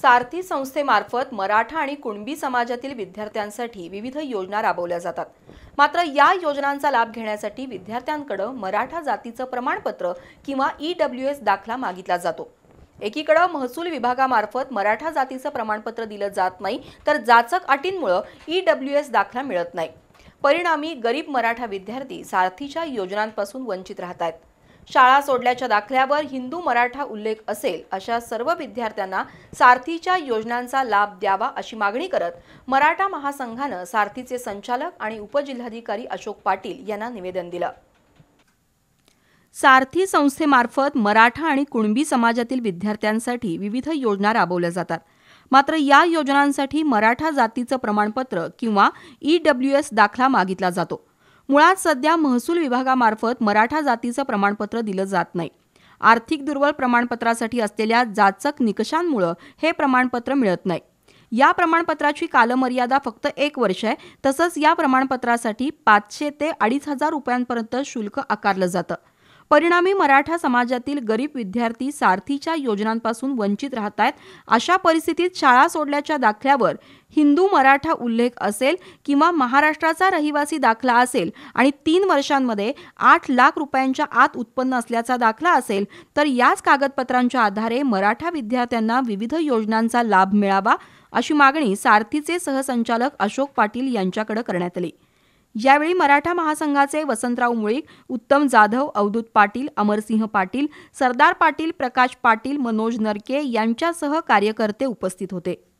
सारथी संस्थेमार्फत मराठा आणि कुणबी समाजातील विद्यार्थ्यांसाठी विविध योजना राबवल्या जातात मात्र या योजनांचा लाभ घेण्यासाठी विद्यार्थ्यांकडं मराठा जातीचं प्रमाणपत्र किंवा ई डब्ल्यू एस दाखला मागितला जातो एकीकडं महसूल विभागामार्फत मराठा जातीचं प्रमाणपत्र दिलं जात नाही तर जाचक अटींमुळं ई डब्ल्यू एस दाखला मिळत नाही परिणामी गरीब मराठा विद्यार्थी सारथीच्या योजनांपासून वंचित राहत आहेत शाळा सोडल्याच्या दाखल्यावर हिंदू मराठा उल्लेख असेल अशा सर्व विद्यार्थ्यांना सारथीच्या योजनांचा लाभ द्यावा अशी मागणी करत मराठा महासंघानं सारथीचे संचालक आणि उपजिल्हाधिकारी अशोक पाटील यांना निवेदन दिलं सारथी संस्थेमार्फत मराठा आणि कुणबी समाजातील विद्यार्थ्यांसाठी विविध योजना राबवल्या जातात मात्र या योजनांसाठी मराठा जातीचं प्रमाणपत्र किंवा ई e एस दाखला मागितला जातो मुळात सध्या महसूल विभागामार्फत मराठा जातीचं प्रमाणपत्र दिलं जात नाही आर्थिक दुर्बल प्रमाणपत्रासाठी असलेल्या जाचक निकषांमुळं हे प्रमाणपत्र मिळत नाही या प्रमाणपत्राची कालमर्यादा फक्त एक वर्ष आहे तसंच या प्रमाणपत्रासाठी पाचशे ते अडीच हजार रुपयांपर्यंत शुल्क आकारलं जातं परिणामी मराठा समाजातील गरीब विद्यार्थी सारथीच्या योजनांपासून वंचित राहत आहेत अशा परिस्थितीत शाळा सोडल्याच्या दाखल्यावर हिंदू मराठा उल्लेख असेल किंवा महाराष्ट्राचा रहिवासी दाखला असेल आणि तीन वर्षांमध्ये आठ लाख रुपयांच्या आत उत्पन्न असल्याचा दाखला असेल तर याच कागदपत्रांच्या आधारे मराठा विद्यार्थ्यांना विविध योजनांचा लाभ मिळावा अशी मागणी सारथीचे सहसंचालक अशोक पाटील यांच्याकडे करण्यात आली यावेळी मराठा महासंघाचे वसंतराव मुळीक उत्तम जाधव अवधूत पाटील अमरसिंह पाटील सरदार पाटील प्रकाश पाटील मनोज नरके यांच्यासह कार्यकर्ते उपस्थित होते